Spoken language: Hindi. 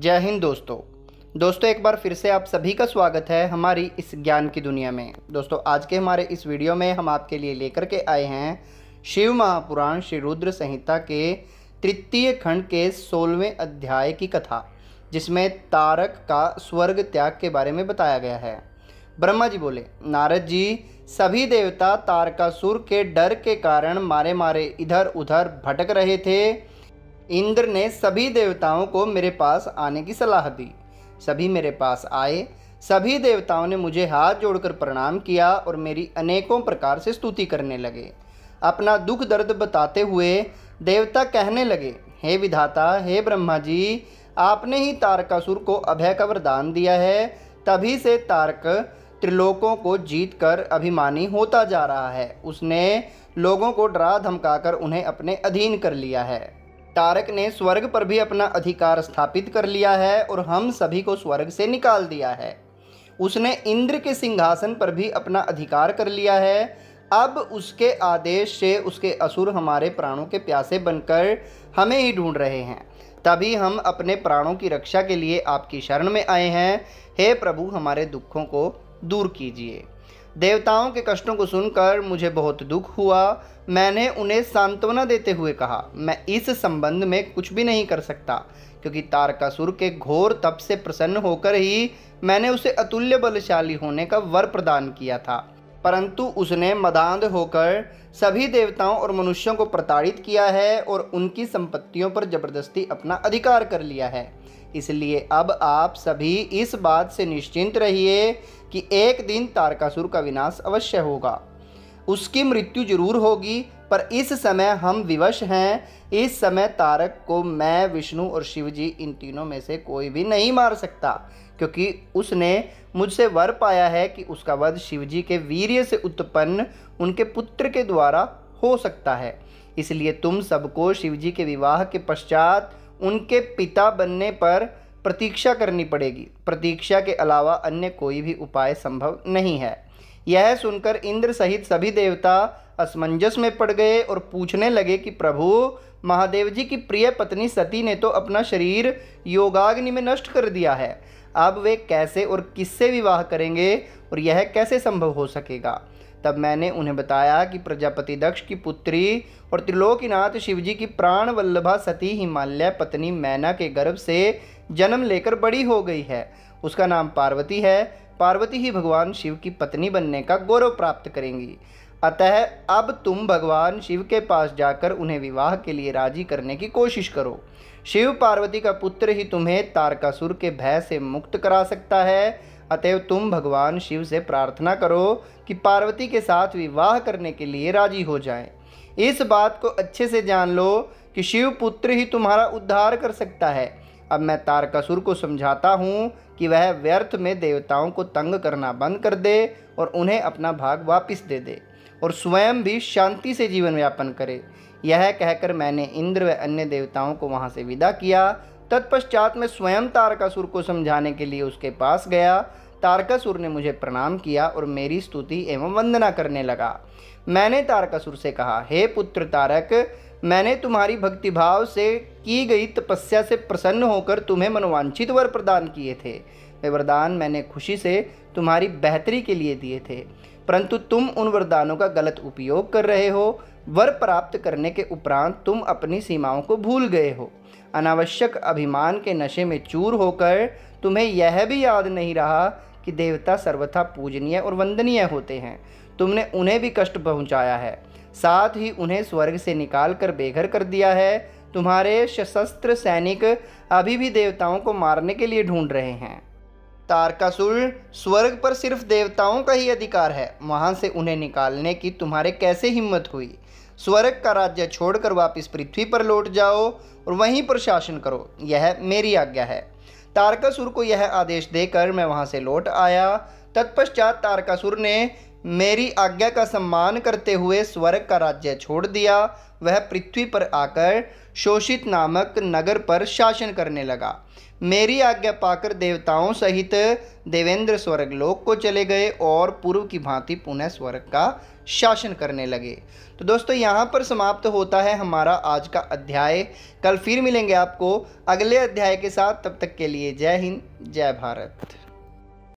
जय हिंद दोस्तों दोस्तों एक बार फिर से आप सभी का स्वागत है हमारी इस ज्ञान की दुनिया में दोस्तों आज के हमारे इस वीडियो में हम आपके लिए लेकर के आए हैं शिव महापुराण श्री रुद्र संहिता के तृतीय खंड के सोलहवें अध्याय की कथा जिसमें तारक का स्वर्ग त्याग के बारे में बताया गया है ब्रह्मा जी बोले नारद जी सभी देवता तारकासुर के डर के कारण मारे मारे इधर उधर भटक रहे थे इंद्र ने सभी देवताओं को मेरे पास आने की सलाह दी सभी मेरे पास आए सभी देवताओं ने मुझे हाथ जोड़कर प्रणाम किया और मेरी अनेकों प्रकार से स्तुति करने लगे अपना दुख दर्द बताते हुए देवता कहने लगे हे विधाता हे ब्रह्मा जी आपने ही तारकासुर को अभय का वरदान दिया है तभी से तारक त्रिलोकों को जीत कर अभिमानी होता जा रहा है उसने लोगों को डरा धमकाकर उन्हें अपने अधीन कर लिया है तारक ने स्वर्ग पर भी अपना अधिकार स्थापित कर लिया है और हम सभी को स्वर्ग से निकाल दिया है उसने इंद्र के सिंहासन पर भी अपना अधिकार कर लिया है अब उसके आदेश से उसके असुर हमारे प्राणों के प्यासे बनकर हमें ही ढूंढ रहे हैं तभी हम अपने प्राणों की रक्षा के लिए आपकी शरण में आए हैं हे प्रभु हमारे दुखों को दूर कीजिए देवताओं के कष्टों को सुनकर मुझे बहुत दुख हुआ मैंने उन्हें सांत्वना देते हुए कहा मैं इस संबंध में कुछ भी नहीं कर सकता क्योंकि तारकासुर के घोर तप से प्रसन्न होकर ही मैंने उसे अतुल्य बलशाली होने का वर प्रदान किया था परंतु उसने मदांध होकर सभी देवताओं और मनुष्यों को प्रताड़ित किया है और उनकी संपत्तियों पर जबरदस्ती अपना अधिकार कर लिया है इसलिए अब आप सभी इस बात से निश्चिंत रहिए कि एक दिन तारकासुर का विनाश अवश्य होगा उसकी मृत्यु जरूर होगी पर इस समय हम विवश हैं इस समय तारक को मैं विष्णु और शिव जी इन तीनों में से कोई भी नहीं मार सकता क्योंकि उसने मुझसे वर पाया है कि उसका वध शिव जी के वीर्य से उत्पन्न उनके पुत्र के द्वारा हो सकता है इसलिए तुम सबको शिव जी के विवाह के पश्चात उनके पिता बनने पर प्रतीक्षा करनी पड़ेगी प्रतीक्षा के अलावा अन्य कोई भी उपाय संभव नहीं है यह सुनकर इंद्र सहित सभी देवता असमंजस में पड़ गए और पूछने लगे कि प्रभु महादेव जी की प्रिय पत्नी सती ने तो अपना शरीर योगाग्नि में नष्ट कर दिया है अब वे कैसे और किससे विवाह करेंगे और यह कैसे संभव हो सकेगा तब मैंने उन्हें बताया कि प्रजापति दक्ष की पुत्री और त्रिलोकीनाथ शिवजी की प्राण वल्लभा सती हिमालय पत्नी मैना के गर्भ से जन्म लेकर बड़ी हो गई है उसका नाम पार्वती है पार्वती ही भगवान शिव की पत्नी बनने का गौरव प्राप्त करेंगी अतः अब तुम भगवान शिव के पास जाकर उन्हें विवाह के लिए राजी करने की कोशिश करो शिव पार्वती का पुत्र ही तुम्हें तारकासुर के भय से मुक्त करा सकता है अतएव तुम भगवान शिव से प्रार्थना करो कि पार्वती के साथ विवाह करने के लिए राजी हो जाएं। इस बात को अच्छे से जान लो कि शिव पुत्र ही तुम्हारा उद्धार कर सकता है अब मैं तारकासुर को समझाता हूँ कि वह व्यर्थ में देवताओं को तंग करना बंद कर दे और उन्हें अपना भाग वापस दे दे और स्वयं भी शांति से जीवन यापन करे यह कहकर मैंने इंद्र व अन्य देवताओं को वहाँ से विदा किया तत्पश्चात मैं स्वयं तारकासुर को समझाने के लिए उसके पास गया तारकासुर ने मुझे प्रणाम किया और मेरी स्तुति एवं वंदना करने लगा मैंने तारकासुर से कहा हे पुत्र तारक मैंने तुम्हारी भक्तिभाव से की गई तपस्या से प्रसन्न होकर तुम्हें मनोवांछित वर प्रदान किए थे वे वरदान मैंने खुशी से तुम्हारी बेहतरी के लिए दिए थे परंतु तुम उन वरदानों का गलत उपयोग कर रहे हो वर प्राप्त करने के उपरांत तुम अपनी सीमाओं को भूल गए हो अनावश्यक अभिमान के नशे में चूर होकर तुम्हें यह भी याद नहीं रहा कि देवता सर्वथा पूजनीय और वंदनीय होते हैं तुमने उन्हें भी कष्ट पहुंचाया है साथ ही उन्हें स्वर्ग से निकाल कर बेघर कर दिया है तुम्हारे सशस्त्र सैनिक अभी भी देवताओं को मारने के लिए ढूंढ रहे हैं तारकासुर स्वर्ग पर सिर्फ देवताओं का ही अधिकार है वहाँ से उन्हें निकालने की तुम्हारे कैसे हिम्मत हुई स्वर्ग का राज्य छोड़कर वापस पृथ्वी पर लौट जाओ और वहीं पर शासन करो यह मेरी आज्ञा है तारकासुर को यह आदेश देकर मैं वहाँ से लौट आया तत्पश्चात तारकासुर ने मेरी आज्ञा का सम्मान करते हुए स्वर्ग का राज्य छोड़ दिया वह पृथ्वी पर आकर शोषित नामक नगर पर शासन करने लगा मेरी आज्ञा पाकर देवताओं सहित देवेंद्र स्वर्ग लोक को चले गए और पूर्व की भांति पुनः स्वर्ग का शासन करने लगे तो दोस्तों यहाँ पर समाप्त होता है हमारा आज का अध्याय कल फिर मिलेंगे आपको अगले अध्याय के साथ तब तक के लिए जय हिंद जय भारत